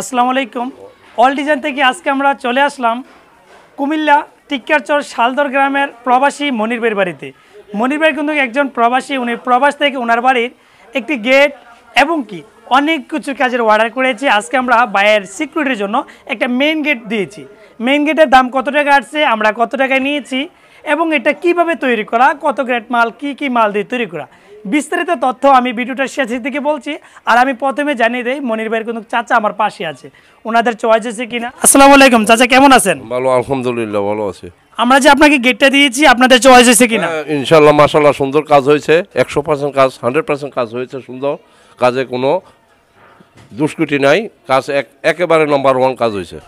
আসসালামু আলাইকুম all design থেকে আজকে আমরা চলে আসলাম কুমিল্লা টিক্কারচর শালদর গ্রামের প্রবাসী মনিরবের বাড়িতে মনিরবের কিন্তু একজন প্রবাসী উনি প্রবাস থেকে ওনার বাড়ির একটি গেট এবং কি অনেক কিছু কাজের অর্ডার করেছি আজকে আমরা বাইয়ের সিকিউরিটির জন্য একটা মেন গেট দিয়েছি মেন গেটের দাম কত টাকা আসছে আমরা কত টাকায় নিয়েছি এবং এটা কিভাবে তৈরি করা কত গ্রেড মাল কি কি মাল দিয়ে তৈরি করা বিস্তারিত তথ্য আমি ভিডিওটার শেষের দিকে বলছি আর আমি প্রথমে জানিয়ে দেই মনির ভাইয়ের কিন্তু চাচা আমার পাশে আছে ওনাদের চয়েস আছে কিনা আসসালামু আলাইকুম চাচা কেমন আছেন ভালো আলহামদুলিল্লাহ ভালো আছে আমরা যে আপনাকে গেটটা দিয়েছি আপনাদের চয়েস আছে কিনা হ্যাঁ, ইনশাল্লাহ মাশাআল্লাহ সুন্দর কাজ হয়েছে একশো পার্সেন্ট কাজ হান্ড্রেড কাজ হয়েছে সুন্দর কাজে কোনো দুষ্কুটি নাই কাজ একেবারে নাম্বার ওয়ান কাজ হয়েছে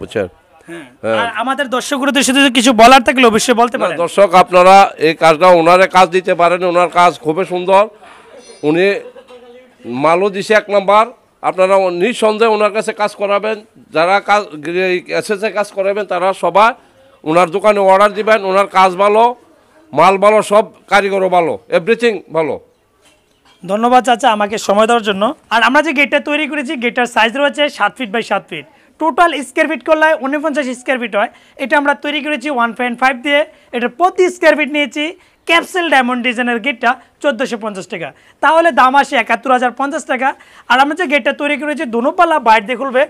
বুঝছেন হ্যাঁ। হ্যাঁ। আমাদের দর্শকগুলোদের সাথে কিছু বলার থাকলে অবশ্যই বলতে পারেন দর্শক আপনারা এই কাজটা ওনারে কাজ দিতে পারেন ওনার কাজ খুবই সুন্দর উনি মালও দিছে এক নম্বর আপনারা নিঃসন্দেহে ওনার কাছে কাজ করাবেন যারা কাজ এস এসেছে কাজ করাবেন তারা সবাই ওনার দোকানে অর্ডার দিবেন ওনার কাজ ভালো মাল ভালো সব কারিগরও ভালো এভরিথিং ভালো ধন্যবাদ চাচা আমাকে সময় দেওয়ার জন্য আর আমরা যে গেটটা তৈরি করেছি গেটটার সাইজ রয়েছে সাত ফিট বাই সাত ফিট টোটাল স্কোয়ার ফিট করলে উনপঞ্চাশ স্কোয়ার ফিট হয় এটা আমরা তৈরি করেছি ওয়ান পয়েন্ট ফাইভ দিয়ে এটা প্রতি স্কোয়ার ফিট নিয়েছি ক্যাপসেল ডায়মন্ড ডিজাইনের গেটটা চোদ্দোশো পঞ্চাশ টাকা তাহলে দাম আসে একাত্তর হাজার পঞ্চাশ টাকা আর আমরা যে গেটটা তৈরি করেছি দোনোপাল্লা বাইর দিয়ে খুলবে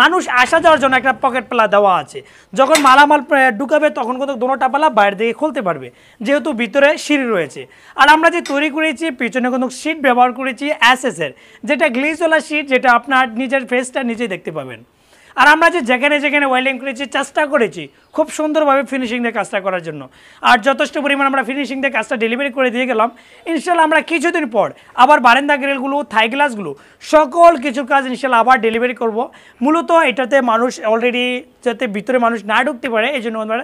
মানুষ আসা যাওয়ার জন্য একটা পকেট পালা দেওয়া আছে যখন মালামাল ঢুকাবে তখন কিন্তু দোনোটা পাল্লা বাইর দিয়ে খুলতে পারবে যেহেতু ভিতরে সিঁড়ি রয়েছে আর আমরা যে তৈরি করেছি পিছনে কোনো সিট ব্যবহার করেছি অ্যাসেসের যেটা গ্লিজওয়ালা সিট যেটা আপনার নিজের ফেসটা নিজেই দেখতে পাবেন আর আমরা যে যেখানে যেখানে ওয়েল্ডিং করেছি চেষ্টা করেছি খুব সুন্দরভাবে ফিনিশিং দিয়ে কাজটা করার জন্য আর যথেষ্ট পরিমাণ আমরা ফিনিশিং দিয়ে কাজটা ডেলিভারি করে দিয়ে গেলাম ইনশাল্লাহ আমরা কিছুদিন পর আবার বারেন্দা গ্রিলগুলো থাই গ্লাসগুলো সকল কিছুর কাজ ইনশাল্লাহ আবার ডেলিভারি করব মূলত এটাতে মানুষ অলরেডি যাতে ভিতরে মানুষ না ঢুকতে পারে এই জন্য আমরা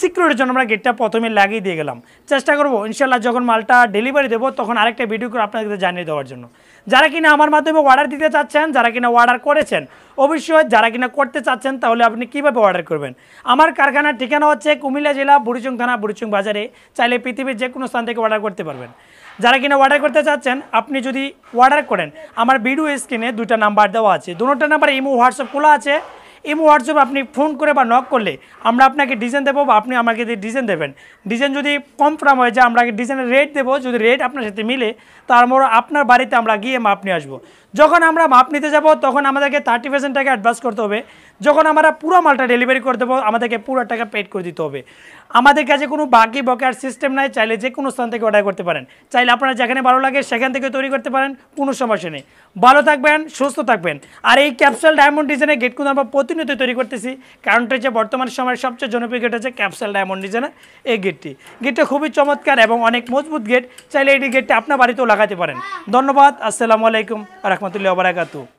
সিকিউরিটির জন্য আমরা গেটটা প্রথমে লাগিয়ে দিয়ে গেলাম চেষ্টা করবো ইনশাল্লাহ যখন মালটা ডেলিভারি দেবো তখন আরেকটা ভিডিও করে আপনাদের জানিয়ে দেওয়ার জন্য যারা কিনা আমার মাধ্যমে অর্ডার দিতে চাচ্ছেন যারা কিনা অর্ডার করেছেন অবশ্যই যারা কিনা করতে চাচ্ছেন তাহলে আপনি কিভাবে অর্ডার করবেন আমার কারখানার ঠিকানা হচ্ছে কুমিল্লা জেলা বুড়িচুং থানা বুড়িচুং বাজারে চাইলে পৃথিবীর যে কোনো স্থান থেকে অর্ডার করতে পারবেন যারা কিনা অর্ডার করতে চাচ্ছেন আপনি যদি অর্ডার করেন আমার ভিডিও স্ক্রিনে দুটা নাম্বার দেওয়া আছে দুটো নাম্বার ইমো হোয়াটসঅ্যাপ খোলা আছে এমো হোয়াটসঅ্যাপ আপনি ফোন করে বা নক করলে আমরা আপনাকে ডিজাইন দেবো বা আপনি আমাকে ডিজাইন দেবেন ডিজাইন যদি কনফার্ম হয়ে যায় আমরা ডিজাইনের রেট দেবো যদি রেট আপনার সাথে মিলে তারপর আপনার বাড়িতে আমরা গিয়ে মাপ নিয়ে আসবো যখন আমরা মাপ নিতে যাব তখন আমাদেরকে থার্টি পার্সেন্ট টাকা অ্যাডভান্স করতে হবে যখন আমরা পুরো মালটা ডেলিভারি করে দেবো আমাদেরকে পুরো টাকা পেড করে দিতে হবে আমাদের কাছে কোনো বাকি বকেয়ার সিস্টেম নাই চাইলে যে কোনো স্থান থেকে অর্ডার করতে পারেন চাইলে আপনারা যেখানে ভালো লাগে সেখান থেকে তৈরি করতে পারেন কোনো সমস্যা নেই ভালো থাকবেন সুস্থ থাকবেন আর এই ক্যাপসুল ডায়মন্ড ডিজাইনে গেটগুলো আমরা প্রতিনিয়ত তৈরি করতেছি কারণটা হচ্ছে বর্তমান সময়ের সবচেয়ে জনপ্রিয় গেট হচ্ছে ক্যাপসাল ডায়মন্ড ডিজাইনের এই গেটটি গেটটা খুবই চমৎকার এবং অনেক মজবুত গেট চাইলে এই গেটটা আপনার বাড়িতেও লাগাতে পারেন ধন্যবাদ আসসালামু আলাইকুম আর রহমতুল্লাহ বারাকাতু